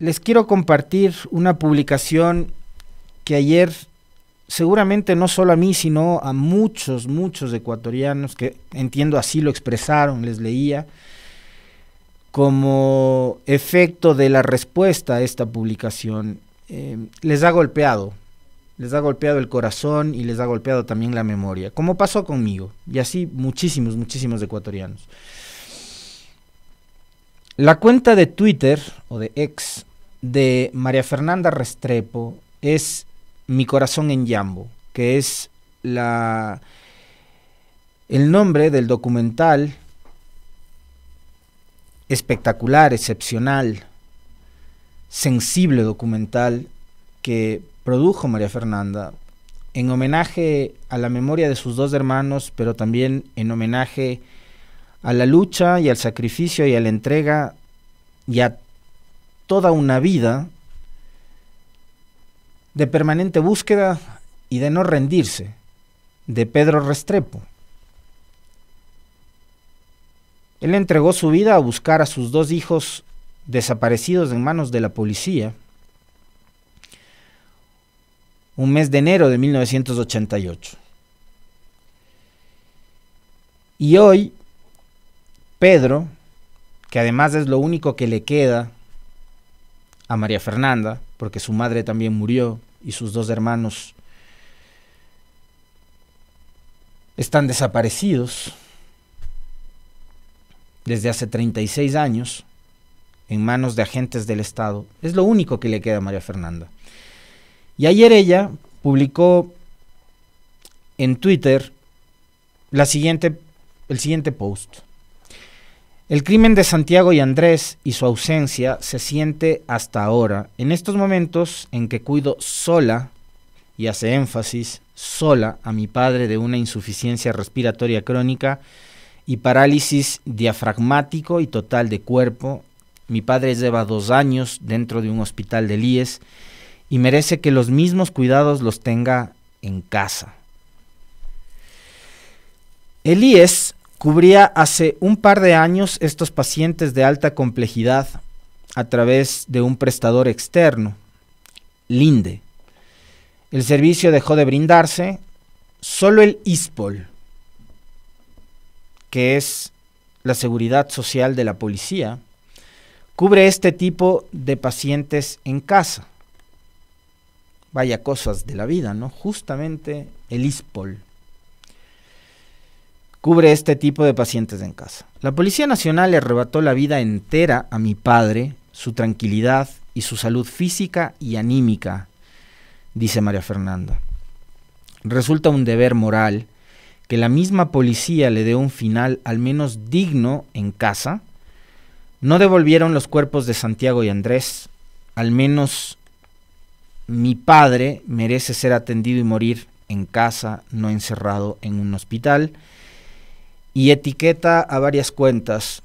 les quiero compartir una publicación que ayer seguramente no solo a mí, sino a muchos, muchos ecuatorianos que entiendo así lo expresaron, les leía, como efecto de la respuesta a esta publicación, eh, les ha golpeado, les ha golpeado el corazón y les ha golpeado también la memoria, como pasó conmigo, y así muchísimos, muchísimos ecuatorianos. La cuenta de Twitter o de ex de María Fernanda Restrepo es Mi corazón en Yambo, que es la el nombre del documental espectacular, excepcional, sensible documental que produjo María Fernanda en homenaje a la memoria de sus dos hermanos, pero también en homenaje a la lucha y al sacrificio y a la entrega y a toda una vida de permanente búsqueda y de no rendirse, de Pedro Restrepo. Él entregó su vida a buscar a sus dos hijos desaparecidos en manos de la policía un mes de enero de 1988. Y hoy, Pedro, que además es lo único que le queda a María Fernanda, porque su madre también murió y sus dos hermanos están desaparecidos desde hace 36 años en manos de agentes del Estado. Es lo único que le queda a María Fernanda. Y ayer ella publicó en Twitter la siguiente, el siguiente post. El crimen de Santiago y Andrés y su ausencia se siente hasta ahora, en estos momentos en que cuido sola, y hace énfasis, sola a mi padre de una insuficiencia respiratoria crónica y parálisis diafragmático y total de cuerpo. Mi padre lleva dos años dentro de un hospital de Elíes y merece que los mismos cuidados los tenga en casa. Elías cubría hace un par de años estos pacientes de alta complejidad a través de un prestador externo, Linde. El servicio dejó de brindarse, solo el ISPOL, que es la seguridad social de la policía, cubre este tipo de pacientes en casa. Vaya cosas de la vida, ¿no? Justamente el ISPOL cubre este tipo de pacientes en casa. La Policía Nacional le arrebató la vida entera a mi padre, su tranquilidad y su salud física y anímica, dice María Fernanda. Resulta un deber moral que la misma policía le dé un final al menos digno en casa. No devolvieron los cuerpos de Santiago y Andrés. Al menos mi padre merece ser atendido y morir en casa, no encerrado en un hospital y etiqueta a varias cuentas,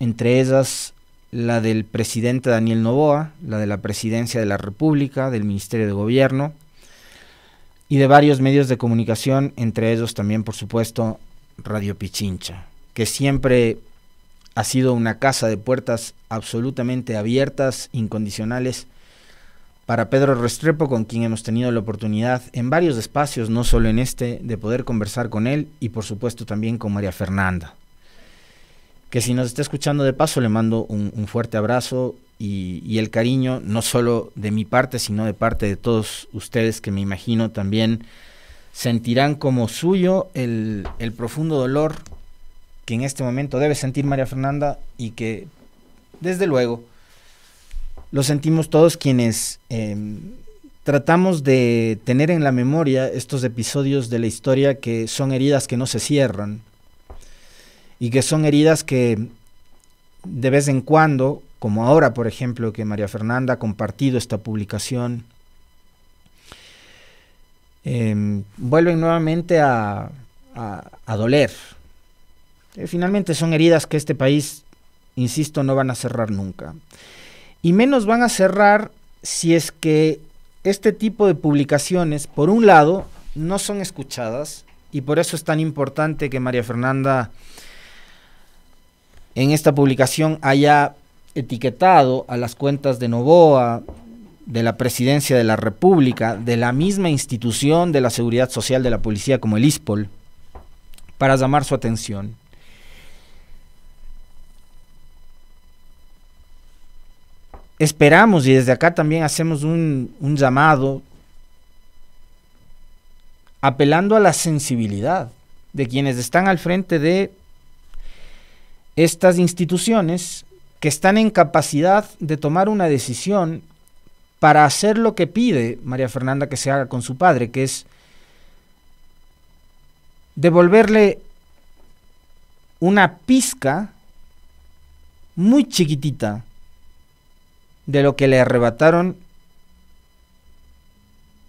entre ellas la del presidente Daniel Novoa, la de la presidencia de la República, del Ministerio de Gobierno y de varios medios de comunicación, entre ellos también, por supuesto, Radio Pichincha, que siempre ha sido una casa de puertas absolutamente abiertas, incondicionales para Pedro Restrepo, con quien hemos tenido la oportunidad en varios espacios, no solo en este, de poder conversar con él y por supuesto también con María Fernanda. Que si nos está escuchando de paso, le mando un, fuerte abrazo y, el cariño, no solo de mi parte, sino de parte de todos ustedes que me imagino también sentirán como suyo el profundo dolor que en este momento debe sentir María Fernanda y que, desde luego, lo sentimos todos quienes em, tratamos de tener en la memoria estos episodios de la historia que son heridas que no se cierran y que son heridas que de vez en cuando, como ahora por ejemplo que María Fernanda ha compartido esta publicación, em, vuelven nuevamente a, doler. Eh, finalmente son heridas que este país, insisto, no van a cerrar nunca y menos van a cerrar si es que este tipo de publicaciones, por un lado, no son escuchadas y por eso es tan importante que María Fernanda en esta publicación haya etiquetado a las cuentas de Novoa, de la Presidencia de la República, de la misma institución de la Seguridad Social de la Policía como el ISPOL, para llamar su atención. esperamos y desde acá también hacemos un, un llamado apelando a la sensibilidad de quienes están al frente de estas instituciones que están en capacidad de tomar una decisión para hacer lo que pide María Fernanda que se haga con su padre, que es devolverle una pizca muy chiquitita de lo que le arrebataron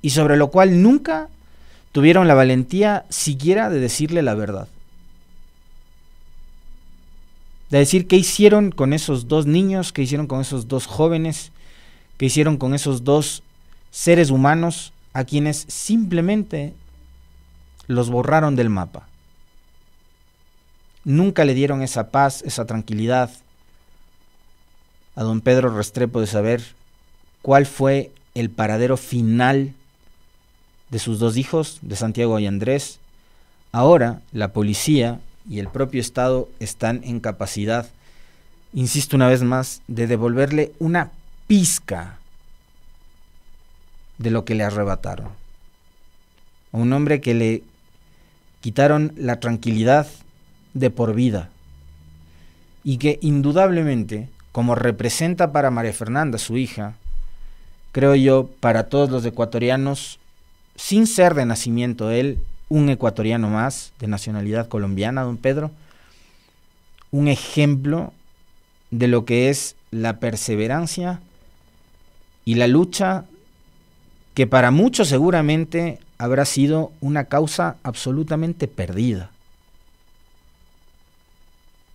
y sobre lo cual nunca tuvieron la valentía siquiera de decirle la verdad. De decir qué hicieron con esos dos niños, qué hicieron con esos dos jóvenes, qué hicieron con esos dos seres humanos a quienes simplemente los borraron del mapa. Nunca le dieron esa paz, esa tranquilidad, a don Pedro Restrepo de saber cuál fue el paradero final de sus dos hijos, de Santiago y Andrés. Ahora la policía y el propio Estado están en capacidad, insisto una vez más, de devolverle una pizca de lo que le arrebataron. A un hombre que le quitaron la tranquilidad de por vida y que indudablemente como representa para María Fernanda, su hija, creo yo, para todos los ecuatorianos, sin ser de nacimiento él, un ecuatoriano más de nacionalidad colombiana, don Pedro, un ejemplo de lo que es la perseverancia y la lucha que para muchos seguramente habrá sido una causa absolutamente perdida,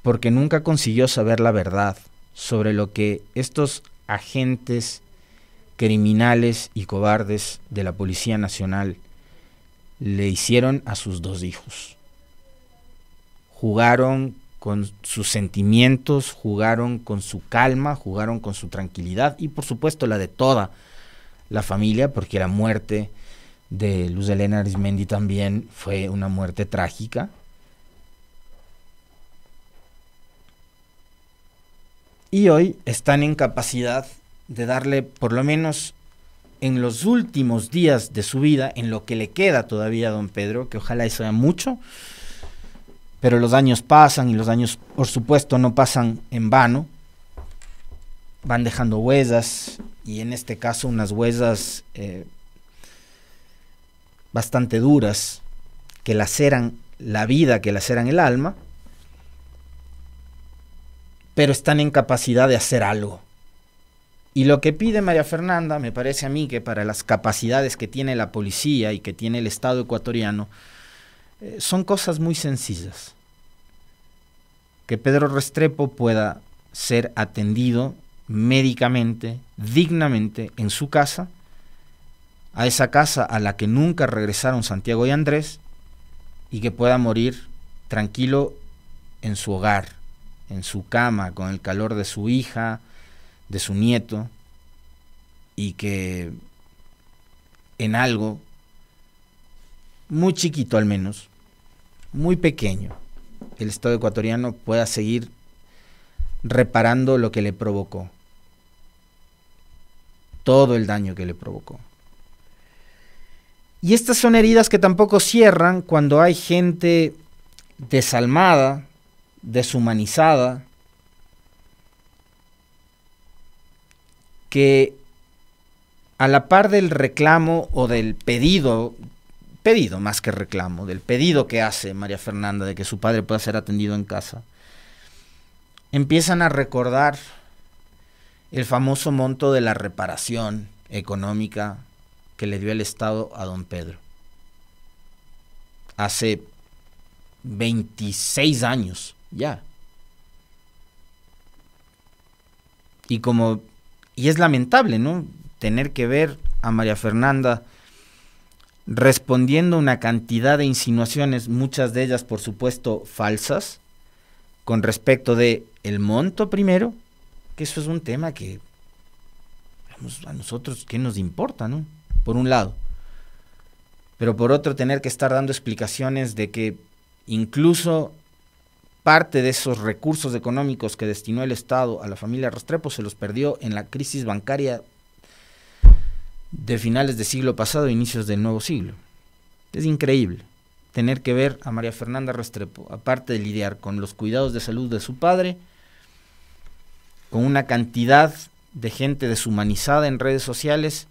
porque nunca consiguió saber la verdad sobre lo que estos agentes criminales y cobardes de la Policía Nacional le hicieron a sus dos hijos. Jugaron con sus sentimientos, jugaron con su calma, jugaron con su tranquilidad y por supuesto la de toda la familia, porque la muerte de Luz Elena Arismendi también fue una muerte trágica, y hoy están en capacidad de darle, por lo menos en los últimos días de su vida, en lo que le queda todavía a don Pedro, que ojalá eso sea mucho, pero los años pasan y los años, por supuesto, no pasan en vano, van dejando huellas y en este caso unas huellas eh, bastante duras que laceran la vida, que laceran el alma pero están en capacidad de hacer algo. Y lo que pide María Fernanda, me parece a mí que para las capacidades que tiene la policía y que tiene el Estado ecuatoriano, eh, son cosas muy sencillas. Que Pedro Restrepo pueda ser atendido médicamente, dignamente, en su casa, a esa casa a la que nunca regresaron Santiago y Andrés, y que pueda morir tranquilo en su hogar, en su cama con el calor de su hija, de su nieto, y que en algo muy chiquito al menos, muy pequeño, el Estado ecuatoriano pueda seguir reparando lo que le provocó, todo el daño que le provocó. Y estas son heridas que tampoco cierran cuando hay gente desalmada, deshumanizada, que a la par del reclamo o del pedido, pedido más que reclamo, del pedido que hace María Fernanda de que su padre pueda ser atendido en casa, empiezan a recordar el famoso monto de la reparación económica que le dio el Estado a don Pedro. Hace 26 años ya. Y como, y es lamentable, ¿no? Tener que ver a María Fernanda respondiendo una cantidad de insinuaciones, muchas de ellas por supuesto falsas, con respecto de el monto primero, que eso es un tema que a nosotros qué nos importa, ¿no? Por un lado. Pero por otro tener que estar dando explicaciones de que incluso Parte de esos recursos económicos que destinó el Estado a la familia Restrepo se los perdió en la crisis bancaria de finales del siglo pasado, e inicios del nuevo siglo. Es increíble tener que ver a María Fernanda Restrepo, aparte de lidiar con los cuidados de salud de su padre, con una cantidad de gente deshumanizada en redes sociales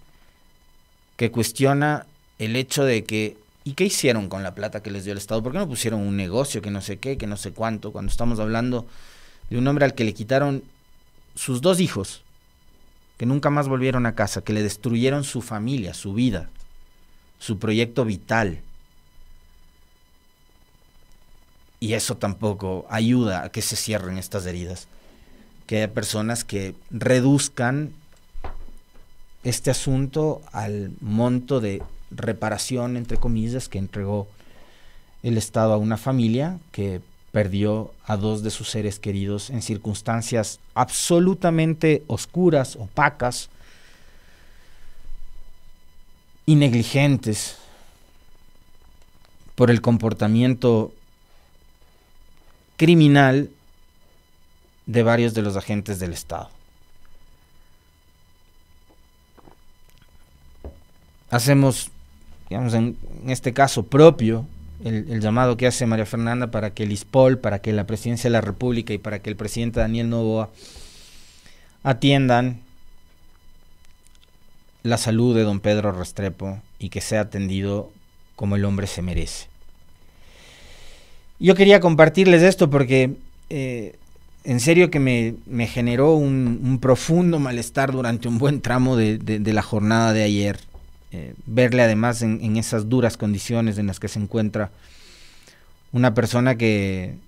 que cuestiona el hecho de que ¿Y qué hicieron con la plata que les dio el Estado? ¿Por qué no pusieron un negocio que no sé qué, que no sé cuánto? Cuando estamos hablando de un hombre al que le quitaron sus dos hijos, que nunca más volvieron a casa, que le destruyeron su familia, su vida, su proyecto vital. Y eso tampoco ayuda a que se cierren estas heridas, que haya personas que reduzcan este asunto al monto de reparación, entre comillas, que entregó el Estado a una familia que perdió a dos de sus seres queridos en circunstancias absolutamente oscuras, opacas y negligentes por el comportamiento criminal de varios de los agentes del Estado. Hacemos en, este caso propio, el, llamado que hace María Fernanda para que Lispol, para que la presidencia de la República y para que el presidente Daniel Novoa atiendan la salud de don Pedro Restrepo y que sea atendido como el hombre se merece. Yo quería compartirles esto porque eh, en serio que me, generó un, profundo malestar durante un buen tramo de la jornada de ayer. Eh, verle además en, en, esas duras condiciones en las que se encuentra una persona que,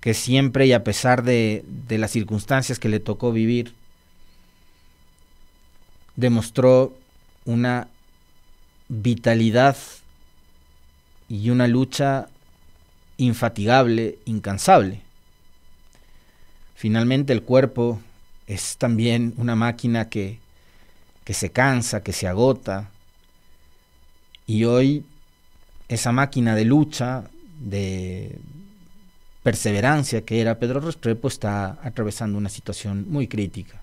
que siempre y a pesar de, de las circunstancias que le tocó vivir, demostró una vitalidad y una lucha infatigable, incansable. Finalmente el cuerpo es también una máquina que, que se cansa, que se agota, y hoy esa máquina de lucha, de perseverancia que era Pedro Restrepo está atravesando una situación muy crítica.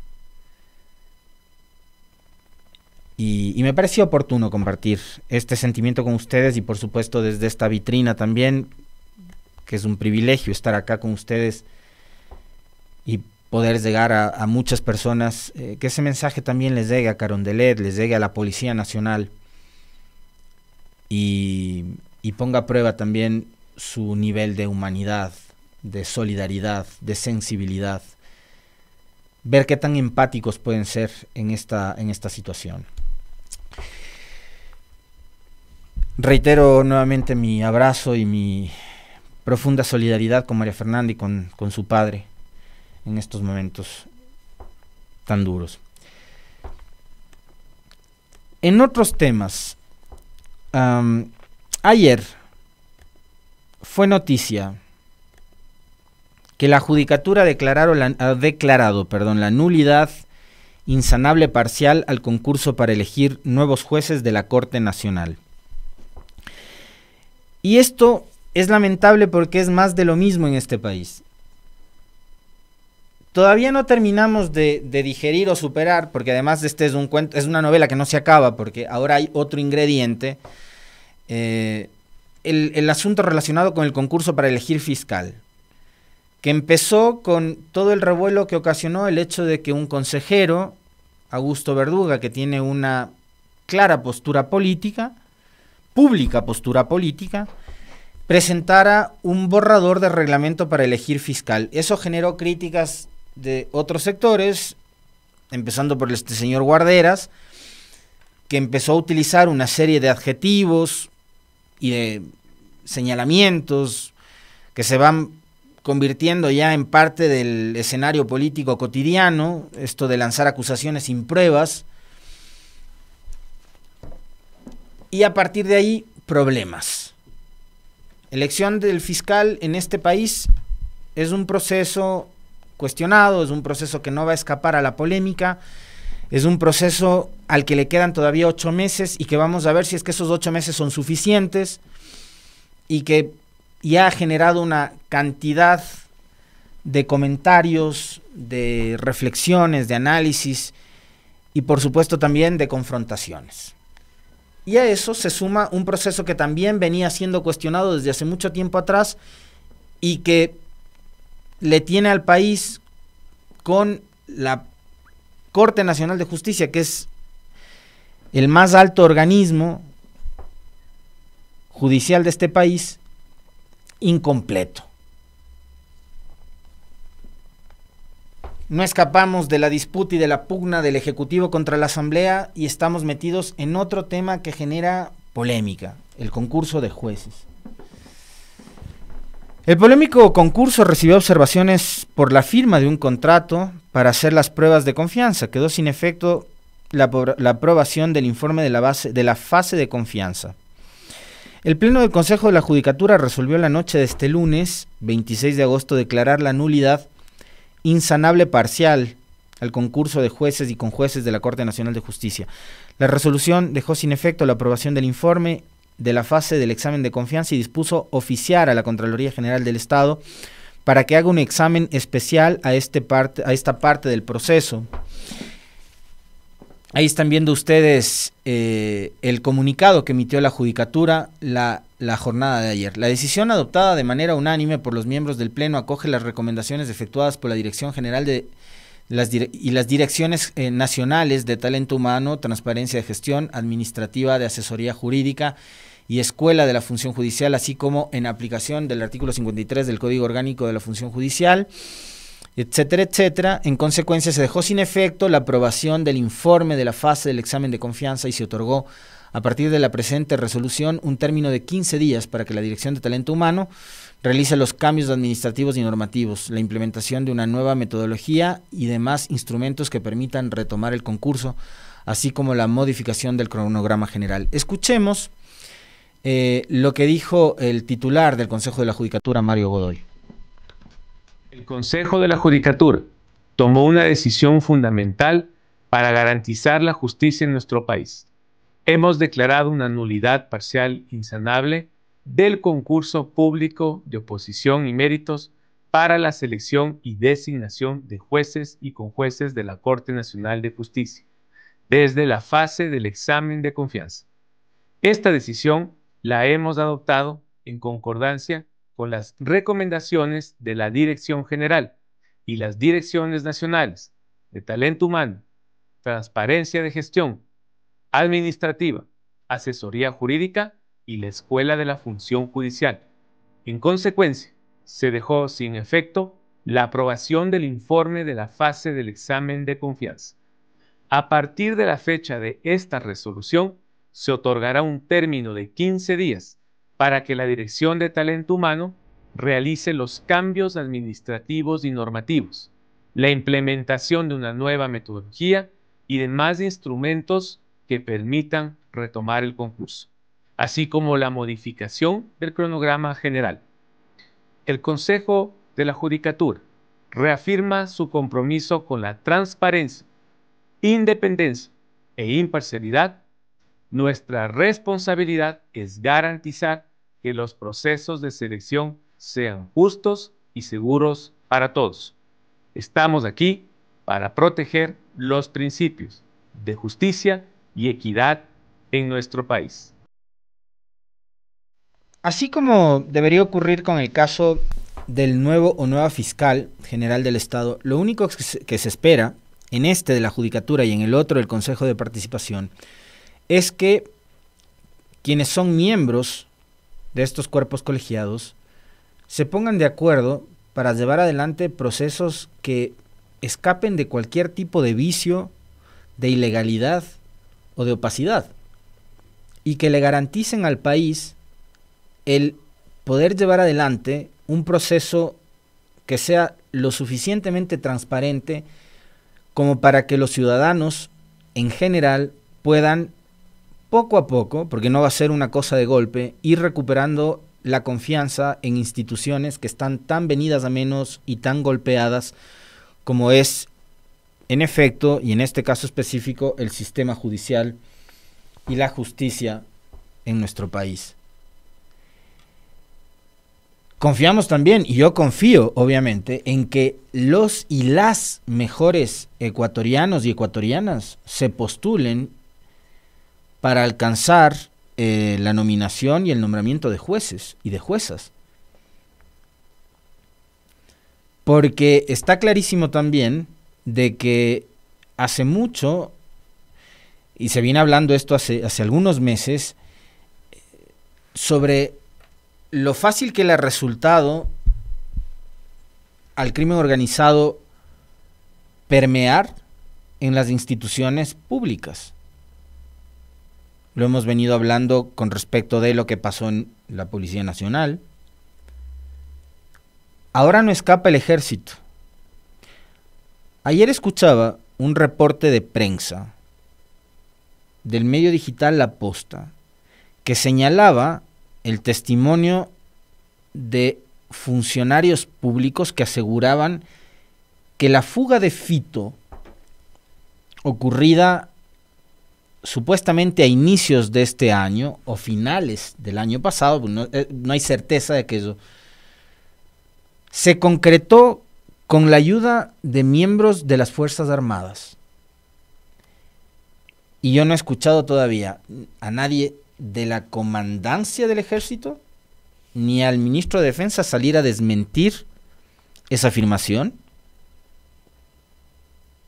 Y, me pareció oportuno compartir este sentimiento con ustedes y por supuesto desde esta vitrina también, que es un privilegio estar acá con ustedes y poder llegar a, muchas personas, eh, que ese mensaje también les llegue a Carondelet, les llegue a la Policía Nacional y, ponga a prueba también su nivel de humanidad, de solidaridad, de sensibilidad. Ver qué tan empáticos pueden ser en esta, en esta situación. Reitero nuevamente mi abrazo y mi profunda solidaridad con María Fernanda y con su padre en estos momentos tan duros. En otros temas, ayer fue noticia que la Judicatura ha declarado la nulidad insanable parcial al concurso para elegir nuevos jueces de la Corte Nacional. Y esto es lamentable porque es más de lo mismo en este país todavía no terminamos de, digerir o superar, porque además de este es un cuento, es una novela que no se acaba, porque ahora hay otro ingrediente, eh, el, el, asunto relacionado con el concurso para elegir fiscal, que empezó con todo el revuelo que ocasionó el hecho de que un consejero, Augusto Verduga, que tiene una clara postura política, pública postura política, presentara un borrador de reglamento para elegir fiscal. Eso generó críticas de otros sectores, empezando por este señor Guarderas, que empezó a utilizar una serie de adjetivos y de señalamientos que se van convirtiendo ya en parte del escenario político cotidiano, esto de lanzar acusaciones sin pruebas, y a partir de ahí problemas. Elección del fiscal en este país es un proceso cuestionado, es un proceso que no va a escapar a la polémica, es un proceso al que le quedan todavía ocho meses y que vamos a ver si es que esos ocho meses son suficientes y que ya ha generado una cantidad de comentarios, de reflexiones, de análisis y por supuesto también de confrontaciones. Y a eso se suma un proceso que también venía siendo cuestionado desde hace mucho tiempo atrás y que le tiene al país con la Corte Nacional de Justicia, que es el más alto organismo judicial de este país, incompleto. No escapamos de la disputa y de la pugna del Ejecutivo contra la Asamblea y estamos metidos en otro tema que genera polémica, el concurso de jueces. El polémico concurso recibió observaciones por la firma de un contrato para hacer las pruebas de confianza. Quedó sin efecto la, aprobación del informe de la, de la fase de confianza. El Pleno del Consejo de la Judicatura resolvió la noche de este lunes, 26 de agosto, declarar la nulidad insanable parcial al concurso de jueces y conjueces de la Corte Nacional de Justicia. La resolución dejó sin efecto la aprobación del informe de la fase del examen de confianza y dispuso oficiar a la Contraloría General del Estado para que haga un examen especial a, este parte, a esta parte del proceso. Ahí están viendo ustedes eh, el comunicado que emitió la Judicatura la, jornada de ayer. La decisión adoptada de manera unánime por los miembros del Pleno acoge las recomendaciones efectuadas por la Dirección General de las y las direcciones eh, nacionales de talento humano, transparencia de gestión, administrativa de asesoría jurídica y Escuela de la Función Judicial, así como en aplicación del artículo 53 del Código Orgánico de la Función Judicial, etcétera, etcétera. En consecuencia, se dejó sin efecto la aprobación del informe de la fase del examen de confianza y se otorgó a partir de la presente resolución un término de 15 días para que la Dirección de Talento Humano realice los cambios administrativos y normativos, la implementación de una nueva metodología y demás instrumentos que permitan retomar el concurso, así como la modificación del cronograma general. Escuchemos eh, lo que dijo el titular del Consejo de la Judicatura, Mario Godoy. El Consejo de la Judicatura tomó una decisión fundamental para garantizar la justicia en nuestro país. Hemos declarado una nulidad parcial insanable del concurso público de oposición y méritos para la selección y designación de jueces y conjueces de la Corte Nacional de Justicia, desde la fase del examen de confianza. Esta decisión la hemos adoptado en concordancia con las recomendaciones de la Dirección General y las Direcciones Nacionales de Talento Humano, Transparencia de Gestión, Administrativa, Asesoría Jurídica y la Escuela de la Función Judicial. En consecuencia, se dejó sin efecto la aprobación del informe de la fase del examen de confianza. A partir de la fecha de esta resolución, se otorgará un término de 15 días para que la Dirección de Talento Humano realice los cambios administrativos y normativos, la implementación de una nueva metodología y demás instrumentos que permitan retomar el concurso, así como la modificación del cronograma general. El Consejo de la Judicatura reafirma su compromiso con la transparencia, independencia e imparcialidad nuestra responsabilidad es garantizar que los procesos de selección sean justos y seguros para todos. Estamos aquí para proteger los principios de justicia y equidad en nuestro país. Así como debería ocurrir con el caso del nuevo o nueva fiscal general del Estado, lo único que se espera en este de la Judicatura y en el otro del Consejo de Participación es que quienes son miembros de estos cuerpos colegiados se pongan de acuerdo para llevar adelante procesos que escapen de cualquier tipo de vicio, de ilegalidad o de opacidad y que le garanticen al país el poder llevar adelante un proceso que sea lo suficientemente transparente como para que los ciudadanos en general puedan poco a poco, porque no va a ser una cosa de golpe, ir recuperando la confianza en instituciones que están tan venidas a menos y tan golpeadas como es, en efecto, y en este caso específico, el sistema judicial y la justicia en nuestro país. Confiamos también, y yo confío obviamente, en que los y las mejores ecuatorianos y ecuatorianas se postulen para alcanzar eh, la nominación y el nombramiento de jueces y de juezas. Porque está clarísimo también de que hace mucho, y se viene hablando esto hace, hace algunos meses, sobre lo fácil que le ha resultado al crimen organizado permear en las instituciones públicas. Lo hemos venido hablando con respecto de lo que pasó en la Policía Nacional. Ahora no escapa el ejército. Ayer escuchaba un reporte de prensa del medio digital La Posta que señalaba el testimonio de funcionarios públicos que aseguraban que la fuga de Fito ocurrida supuestamente a inicios de este año o finales del año pasado, pues eh, no, hay certeza de que eso, se concretó con la ayuda de miembros de las Fuerzas Armadas. Y yo no he escuchado todavía a nadie de la comandancia del ejército ni al ministro de Defensa salir a desmentir esa afirmación.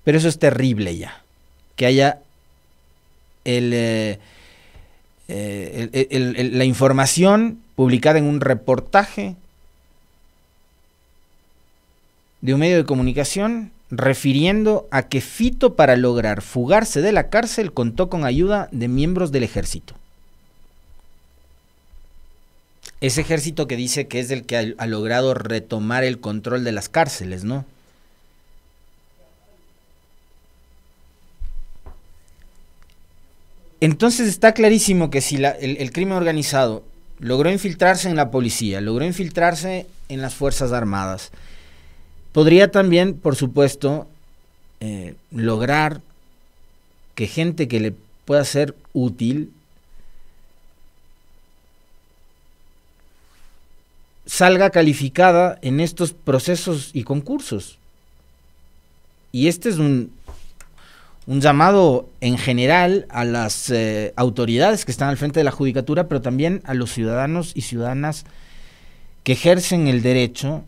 Pero eso es terrible ya, que haya eh, eh, la información publicada en un reportaje de un medio de comunicación refiriendo a que Fito para lograr fugarse de la cárcel contó con ayuda de miembros del ejército. Ese ejército que dice que es el que ha logrado retomar el control de las cárceles, ¿no? Entonces está clarísimo que si el, crimen organizado logró infiltrarse en la policía, logró infiltrarse en las Fuerzas Armadas, podría también, por supuesto, eh, lograr que gente que le pueda ser útil salga calificada en estos procesos y concursos. Y este es un un llamado en general a las eh, autoridades que están al frente de la judicatura, pero también a los ciudadanos y ciudadanas que ejercen el derecho,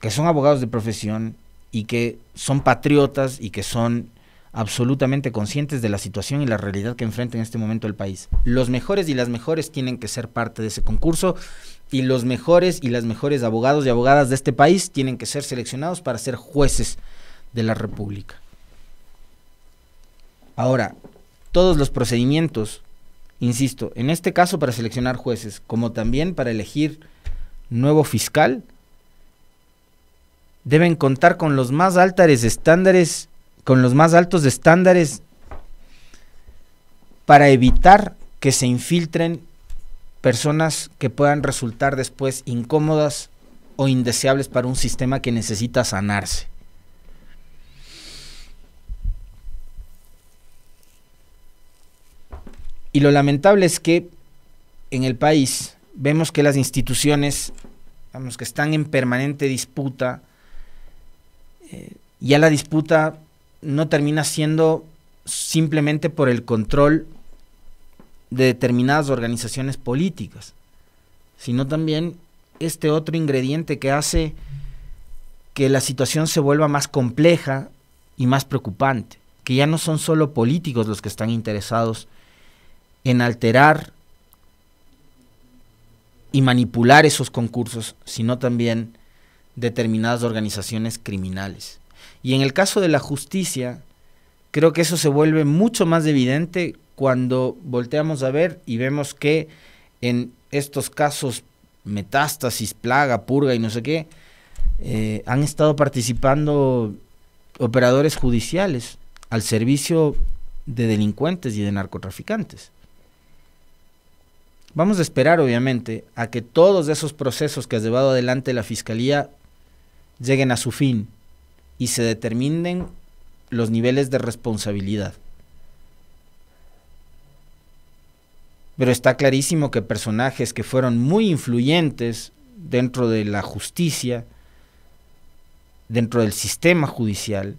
que son abogados de profesión y que son patriotas y que son absolutamente conscientes de la situación y la realidad que enfrenta en este momento el país. Los mejores y las mejores tienen que ser parte de ese concurso y los mejores y las mejores abogados y abogadas de este país tienen que ser seleccionados para ser jueces de la República. Ahora, todos los procedimientos, insisto, en este caso para seleccionar jueces, como también para elegir nuevo fiscal, deben contar con los más altos estándares, con los más altos estándares para evitar que se infiltren personas que puedan resultar después incómodas o indeseables para un sistema que necesita sanarse. Y lo lamentable es que en el país vemos que las instituciones, vamos, que están en permanente disputa, eh, ya la disputa no termina siendo simplemente por el control de determinadas organizaciones políticas, sino también este otro ingrediente que hace que la situación se vuelva más compleja y más preocupante, que ya no son solo políticos los que están interesados en alterar y manipular esos concursos, sino también determinadas organizaciones criminales. Y en el caso de la justicia, creo que eso se vuelve mucho más evidente cuando volteamos a ver y vemos que en estos casos metástasis, plaga, purga y no sé qué, eh, han estado participando operadores judiciales al servicio de delincuentes y de narcotraficantes. Vamos a esperar, obviamente, a que todos esos procesos que ha llevado adelante la Fiscalía lleguen a su fin y se determinen los niveles de responsabilidad. Pero está clarísimo que personajes que fueron muy influyentes dentro de la justicia, dentro del sistema judicial,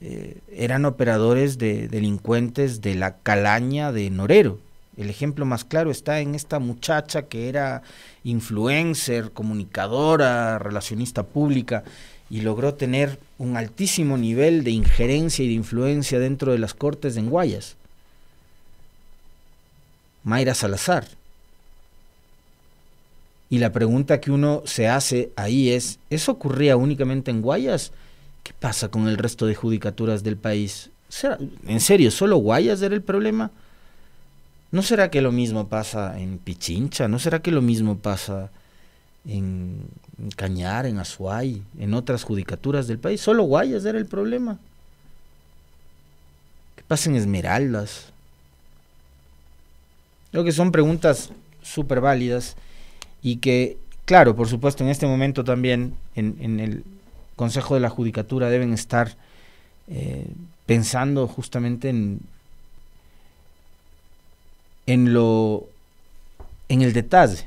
eh, eran operadores de delincuentes de la calaña de Norero. El ejemplo más claro está en esta muchacha que era influencer, comunicadora, relacionista pública y logró tener un altísimo nivel de injerencia y de influencia dentro de las cortes de Guayas. Mayra Salazar. Y la pregunta que uno se hace ahí es, ¿eso ocurría únicamente en Guayas? ¿Qué pasa con el resto de judicaturas del país? ¿En serio, solo Guayas era el problema? ¿No será que lo mismo pasa en Pichincha? ¿No será que lo mismo pasa en Cañar, en Azuay, en otras judicaturas del país? Solo Guayas era el problema. ¿Qué pasa en Esmeraldas? Creo que son preguntas súper válidas y que, claro, por supuesto, en este momento también en, el Consejo de la Judicatura deben estar eh, pensando justamente en en lo en el detalle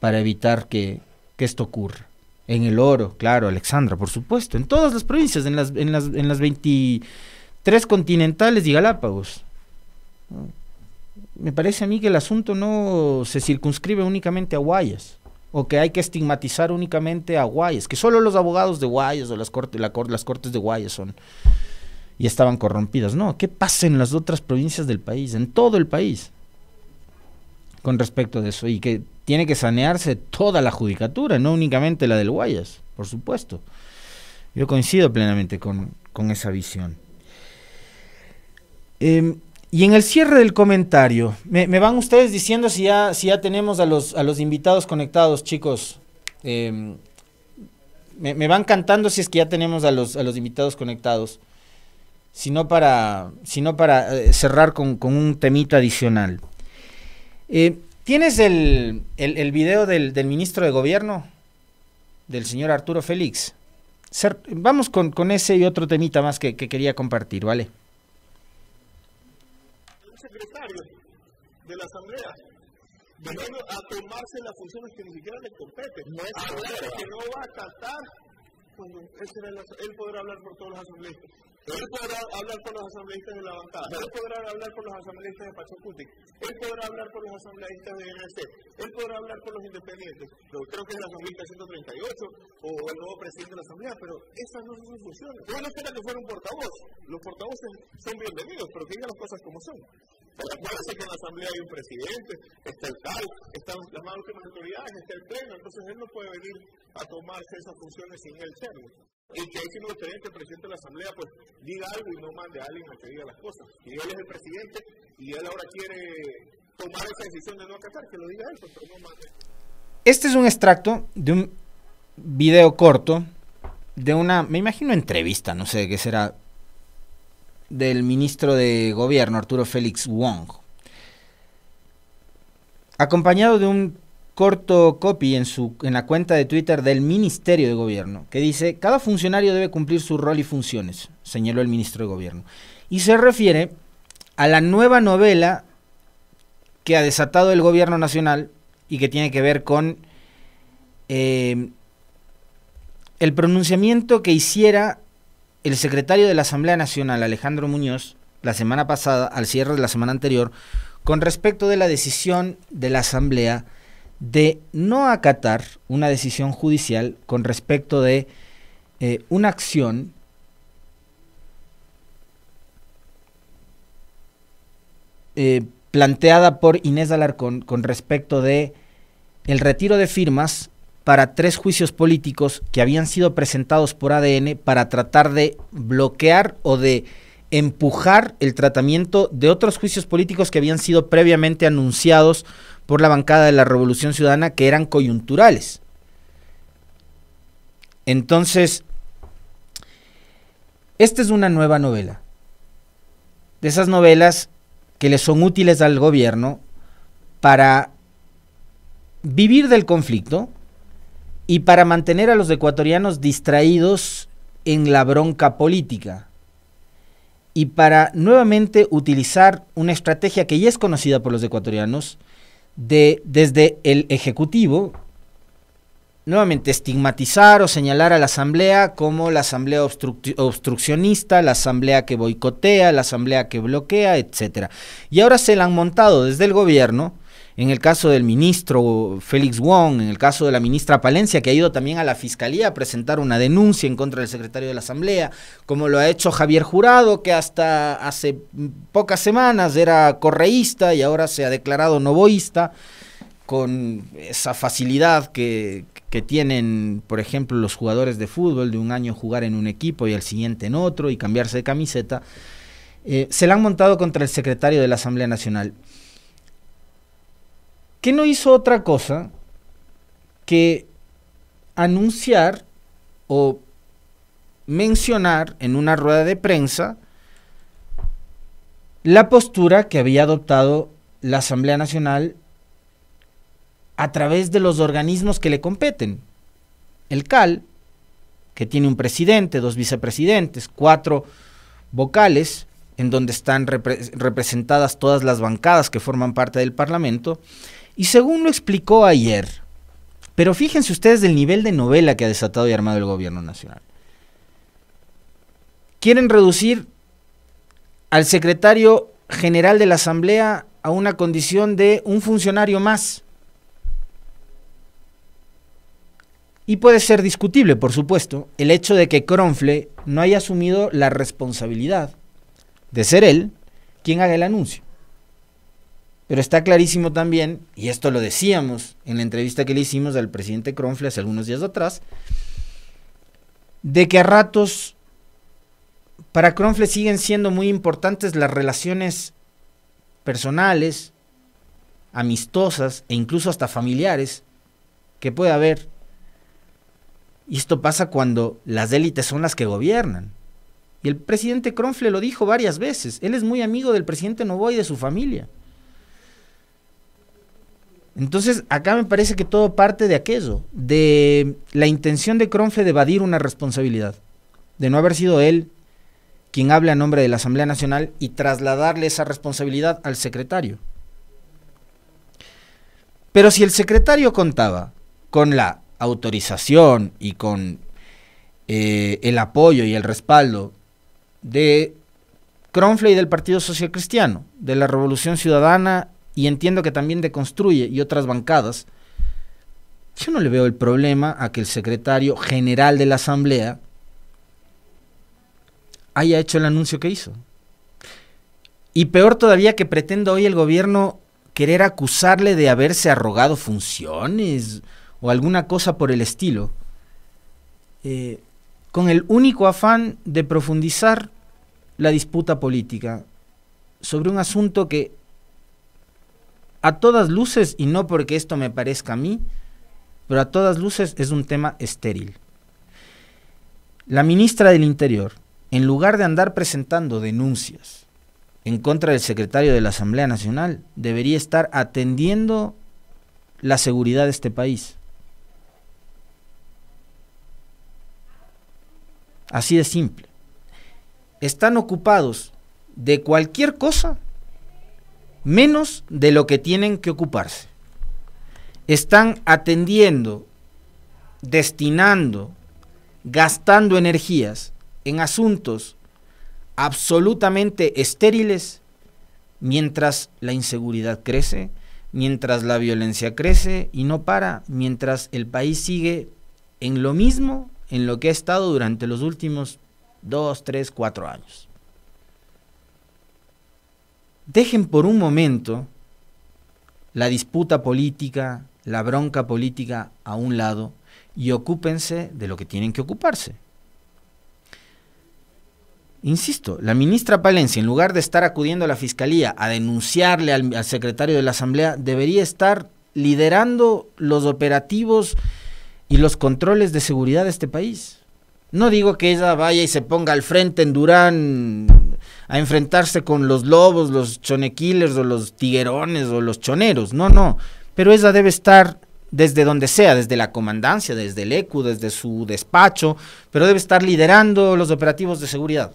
para evitar que, esto ocurra. En el oro, claro, Alexandra, por supuesto, en todas las provincias, en las, en las, en las 23 continentales y Galápagos. Me parece a mí que el asunto no se circunscribe únicamente a Guayas, o que hay que estigmatizar únicamente a Guayas, que solo los abogados de Guayas o las, las cortes de Guayas son, y estaban corrompidas. No, ¿qué pasa en las otras provincias del país, en todo el país? Con respecto de eso, y que tiene que sanearse toda la judicatura, no únicamente la del Guayas, por supuesto. Yo coincido plenamente con, esa visión. Em, y en el cierre del comentario, me, van ustedes diciendo si ya, ya tenemos a los, invitados conectados, chicos. Em, me, van cantando si es que ya tenemos a los invitados conectados sino para, sino para eh, cerrar con, con, un temito adicional. Eh, ¿Tienes el, el, el video del, del, ministro de Gobierno, del señor Arturo Félix? vamos con, con, ese y otro temita más que, que quería compartir, ¿vale? El secretario de la Asamblea veniendo a tomarse las funciones que ni siquiera le competen. No es ah, que no va a tratar cuando él, él podrá hablar por todos los asambleístas él podrá hablar con los asambleístas de la bancada, él podrá hablar con los asambleístas de Pachacuti, él podrá hablar con los asambleístas de NSC, él podrá hablar con los independientes. creo que es la asamblea 138 o el nuevo presidente de la asamblea, pero esas no son sus funciones. no espera que fuera un portavoz. Los portavoces son bienvenidos, pero que digan las cosas como son. Pero acuérdense que en la Asamblea hay un presidente, está el tal, están las más últimas autoridades, está el pleno, entonces él no puede venir a tomarse esas funciones sin él serlo. Y que ahí si me un que el presidente de la Asamblea pues diga algo y no mande a alguien a que diga las cosas. Y él es el presidente y él ahora quiere tomar esa decisión de no acatar, que lo diga él, pero no mande. Este es un extracto de un video corto de una, me imagino, entrevista, no sé qué será, del ministro de Gobierno, Arturo Félix Wong. Acompañado de un corto copy en, su, en la cuenta de Twitter del Ministerio de Gobierno, que dice, cada funcionario debe cumplir su rol y funciones, señaló el ministro de Gobierno. Y se refiere a la nueva novela que ha desatado el gobierno nacional y que tiene que ver con eh, el pronunciamiento que hiciera el secretario de la Asamblea Nacional, Alejandro Muñoz, la semana pasada, al cierre de la semana anterior, con respecto de la decisión de la Asamblea de no acatar una decisión judicial con respecto de eh, una acción eh, planteada por Inés Alarcón con respecto de el retiro de firmas para tres juicios políticos que habían sido presentados por ADN para tratar de bloquear o de empujar el tratamiento de otros juicios políticos que habían sido previamente anunciados por la bancada de la Revolución Ciudadana que eran coyunturales. Entonces, esta es una nueva novela. De esas novelas que le son útiles al gobierno para vivir del conflicto, y para mantener a los ecuatorianos distraídos en la bronca política y para nuevamente utilizar una estrategia que ya es conocida por los ecuatorianos de desde el ejecutivo nuevamente estigmatizar o señalar a la asamblea como la asamblea obstruccionista, la asamblea que boicotea, la asamblea que bloquea, etcétera. Y ahora se la han montado desde el gobierno en el caso del ministro Félix Wong, en el caso de la ministra Palencia, que ha ido también a la fiscalía a presentar una denuncia en contra del secretario de la Asamblea, como lo ha hecho Javier Jurado, que hasta hace pocas semanas era correísta y ahora se ha declarado novoísta con esa facilidad que, tienen, por ejemplo, los jugadores de fútbol de un año jugar en un equipo y al siguiente en otro y cambiarse de camiseta, eh, se la han montado contra el secretario de la Asamblea Nacional que no hizo otra cosa que anunciar o mencionar en una rueda de prensa la postura que había adoptado la Asamblea Nacional a través de los organismos que le competen. El CAL, que tiene un presidente, dos vicepresidentes, cuatro vocales, en donde están representadas todas las bancadas que forman parte del Parlamento, y según lo explicó ayer, pero fíjense ustedes del nivel de novela que ha desatado y armado el gobierno nacional. Quieren reducir al secretario general de la Asamblea a una condición de un funcionario más. Y puede ser discutible, por supuesto, el hecho de que Cronfle no haya asumido la responsabilidad de ser él quien haga el anuncio. Pero está clarísimo también, y esto lo decíamos en la entrevista que le hicimos al presidente Cronfle hace algunos días atrás, de que a ratos para Cronfle siguen siendo muy importantes las relaciones personales, amistosas e incluso hasta familiares que puede haber. Y esto pasa cuando las élites son las que gobiernan. Y el presidente Cronfle lo dijo varias veces. Él es muy amigo del presidente novoy y de su familia. Entonces, acá me parece que todo parte de aquello, de la intención de Cronfe de evadir una responsabilidad, de no haber sido él quien hable a nombre de la Asamblea Nacional y trasladarle esa responsabilidad al secretario. Pero si el secretario contaba con la autorización y con eh, el apoyo y el respaldo de Cronfle y del Partido Social Cristiano, de la Revolución Ciudadana y entiendo que también deconstruye y otras bancadas, yo no le veo el problema a que el secretario general de la Asamblea haya hecho el anuncio que hizo. Y peor todavía que pretenda hoy el gobierno querer acusarle de haberse arrogado funciones o alguna cosa por el estilo, eh, con el único afán de profundizar la disputa política sobre un asunto que a todas luces, y no porque esto me parezca a mí, pero a todas luces es un tema estéril. La ministra del Interior, en lugar de andar presentando denuncias en contra del secretario de la Asamblea Nacional, debería estar atendiendo la seguridad de este país. Así de simple. Están ocupados de cualquier cosa menos de lo que tienen que ocuparse. Están atendiendo, destinando, gastando energías en asuntos absolutamente estériles mientras la inseguridad crece, mientras la violencia crece y no para, mientras el país sigue en lo mismo en lo que ha estado durante los últimos dos, tres, cuatro años dejen por un momento la disputa política, la bronca política a un lado y ocúpense de lo que tienen que ocuparse. Insisto, la ministra Palencia, en lugar de estar acudiendo a la fiscalía a denunciarle al, al secretario de la Asamblea, debería estar liderando los operativos y los controles de seguridad de este país. No digo que ella vaya y se ponga al frente en Durán a enfrentarse con los lobos, los chonequiles, o los tiguerones o los choneros. No, no. Pero esa debe estar desde donde sea, desde la comandancia, desde el ECU, desde su despacho, pero debe estar liderando los operativos de seguridad.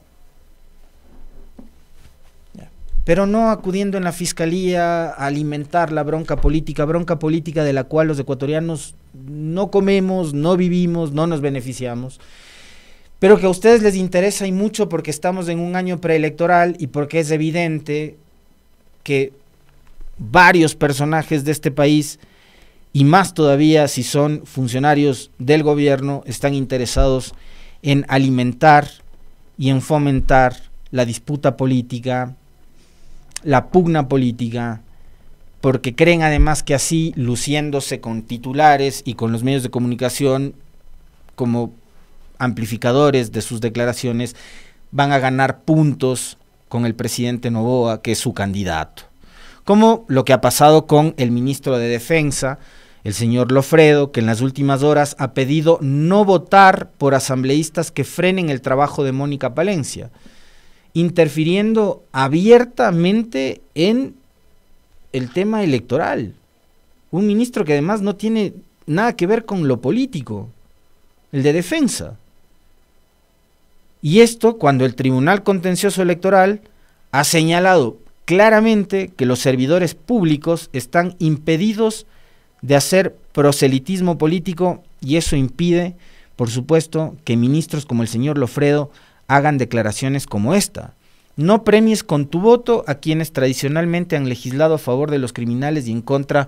Pero no acudiendo en la fiscalía a alimentar la bronca política, bronca política de la cual los ecuatorianos no comemos, no vivimos, no nos beneficiamos pero que a ustedes les interesa y mucho porque estamos en un año preelectoral y porque es evidente que varios personajes de este país, y más todavía si son funcionarios del gobierno, están interesados en alimentar y en fomentar la disputa política, la pugna política, porque creen además que así, luciéndose con titulares y con los medios de comunicación como amplificadores de sus declaraciones van a ganar puntos con el presidente Novoa, que es su candidato. Como lo que ha pasado con el ministro de Defensa, el señor Lofredo, que en las últimas horas ha pedido no votar por asambleístas que frenen el trabajo de Mónica Palencia, interfiriendo abiertamente en el tema electoral. Un ministro que además no tiene nada que ver con lo político, el de defensa. Y esto cuando el Tribunal Contencioso Electoral ha señalado claramente que los servidores públicos están impedidos de hacer proselitismo político y eso impide, por supuesto, que ministros como el señor Lofredo hagan declaraciones como esta. No premies con tu voto a quienes tradicionalmente han legislado a favor de los criminales y en contra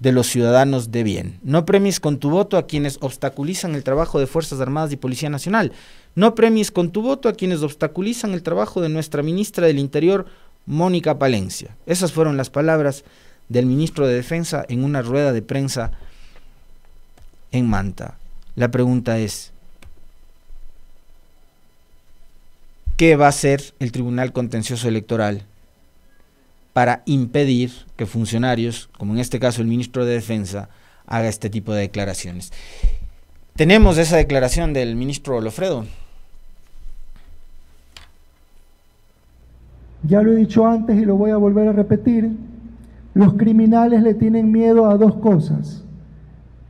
de los ciudadanos de bien. No premies con tu voto a quienes obstaculizan el trabajo de Fuerzas Armadas y Policía Nacional. No premies con tu voto a quienes obstaculizan el trabajo de nuestra ministra del Interior, Mónica Palencia. Esas fueron las palabras del ministro de Defensa en una rueda de prensa en Manta. La pregunta es, ¿qué va a hacer el Tribunal Contencioso Electoral para impedir que funcionarios, como en este caso el ministro de Defensa, haga este tipo de declaraciones? Tenemos esa declaración del ministro Olofredo. Ya lo he dicho antes y lo voy a volver a repetir. Los criminales le tienen miedo a dos cosas.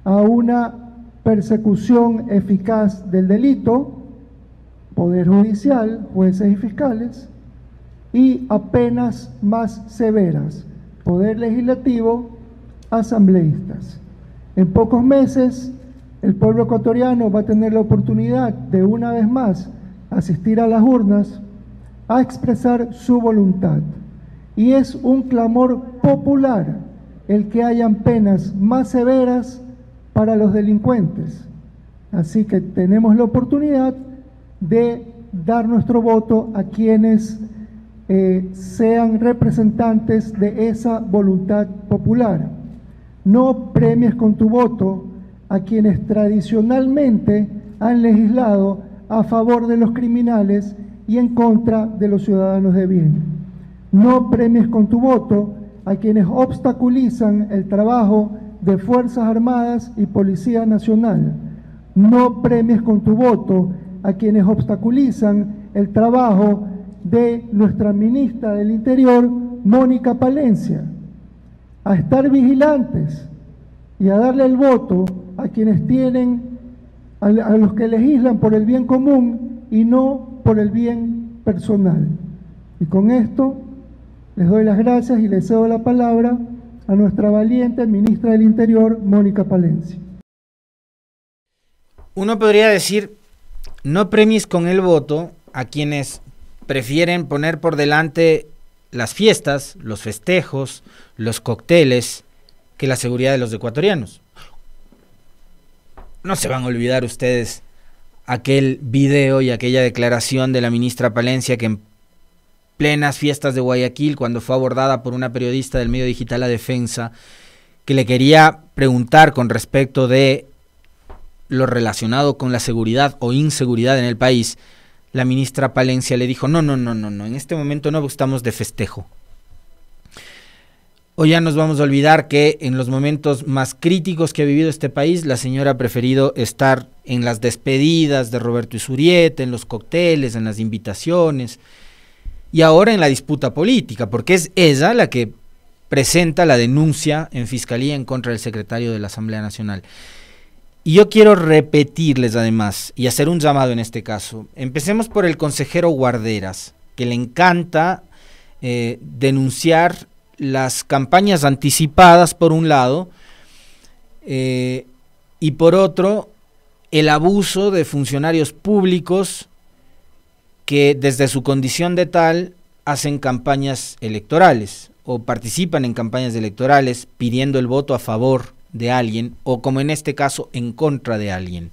A una persecución eficaz del delito, poder judicial, jueces y fiscales, y apenas más severas, poder legislativo, asambleístas. En pocos meses, el pueblo ecuatoriano va a tener la oportunidad de una vez más asistir a las urnas a expresar su voluntad. Y es un clamor popular el que hayan penas más severas para los delincuentes. Así que tenemos la oportunidad de dar nuestro voto a quienes eh, sean representantes de esa voluntad popular. No premies con tu voto a quienes tradicionalmente han legislado a favor de los criminales y en contra de los ciudadanos de bien. No premies con tu voto a quienes obstaculizan el trabajo de Fuerzas Armadas y Policía Nacional. No premies con tu voto a quienes obstaculizan el trabajo de nuestra ministra del Interior, Mónica Palencia. A estar vigilantes y a darle el voto a quienes tienen, a, los que legislan por el bien común y no por el bien personal. Y con esto les doy las gracias y les cedo la palabra a nuestra valiente ministra del Interior, Mónica Palencia. Uno podría decir, no premies con el voto a quienes prefieren poner por delante las fiestas, los festejos, los cócteles, que la seguridad de los ecuatorianos. No se van a olvidar ustedes aquel video y aquella declaración de la ministra Palencia que en plenas fiestas de Guayaquil, cuando fue abordada por una periodista del medio digital La Defensa, que le quería preguntar con respecto de lo relacionado con la seguridad o inseguridad en el país, la ministra Palencia le dijo, no, no, no, no, no, en este momento no estamos de festejo, Hoy ya nos vamos a olvidar que en los momentos más críticos que ha vivido este país, la señora ha preferido estar en las despedidas de Roberto Isurieta, en los cócteles, en las invitaciones, y ahora en la disputa política, porque es ella la que presenta la denuncia en fiscalía en contra del secretario de la Asamblea Nacional. Y yo quiero repetirles además y hacer un llamado en este caso. Empecemos por el consejero Guarderas, que le encanta eh, denunciar las campañas anticipadas por un lado eh, y por otro el abuso de funcionarios públicos que desde su condición de tal hacen campañas electorales o participan en campañas electorales pidiendo el voto a favor de alguien o como en este caso en contra de alguien.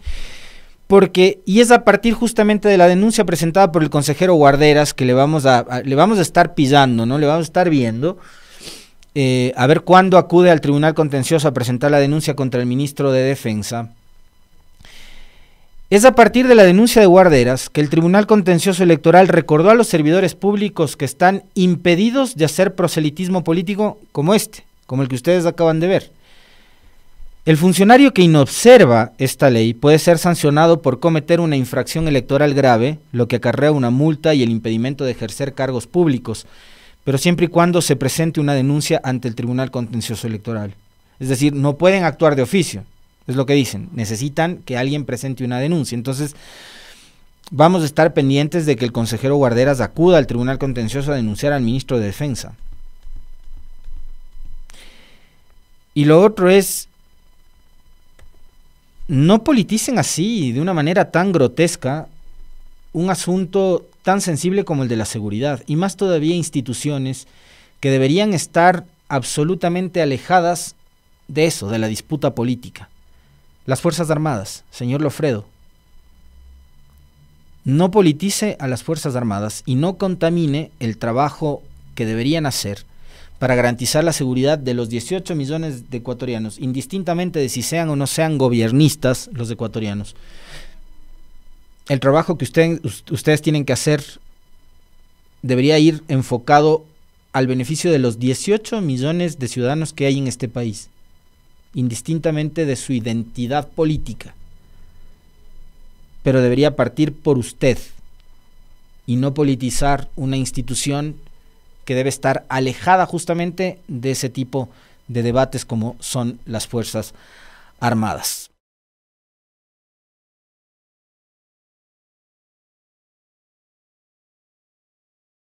Porque, y es a partir justamente de la denuncia presentada por el consejero Guarderas que le vamos a, le vamos a estar pillando, ¿no? Le vamos a estar viendo. Eh, a ver cuándo acude al Tribunal Contencioso a presentar la denuncia contra el ministro de Defensa. Es a partir de la denuncia de Guarderas que el Tribunal Contencioso Electoral recordó a los servidores públicos que están impedidos de hacer proselitismo político como este, como el que ustedes acaban de ver. El funcionario que inobserva esta ley puede ser sancionado por cometer una infracción electoral grave, lo que acarrea una multa y el impedimento de ejercer cargos públicos pero siempre y cuando se presente una denuncia ante el Tribunal Contencioso Electoral. Es decir, no pueden actuar de oficio, es lo que dicen, necesitan que alguien presente una denuncia. Entonces, vamos a estar pendientes de que el consejero Guarderas acuda al Tribunal Contencioso a denunciar al ministro de Defensa. Y lo otro es, no politicen así, de una manera tan grotesca, un asunto tan sensible como el de la seguridad, y más todavía instituciones que deberían estar absolutamente alejadas de eso, de la disputa política. Las Fuerzas Armadas, señor Lofredo, no politice a las Fuerzas Armadas y no contamine el trabajo que deberían hacer para garantizar la seguridad de los 18 millones de ecuatorianos, indistintamente de si sean o no sean gobiernistas los ecuatorianos el trabajo que ustedes tienen que hacer debería ir enfocado al beneficio de los 18 millones de ciudadanos que hay en este país, indistintamente de su identidad política. Pero debería partir por usted y no politizar una institución que debe estar alejada justamente de ese tipo de debates como son las Fuerzas Armadas.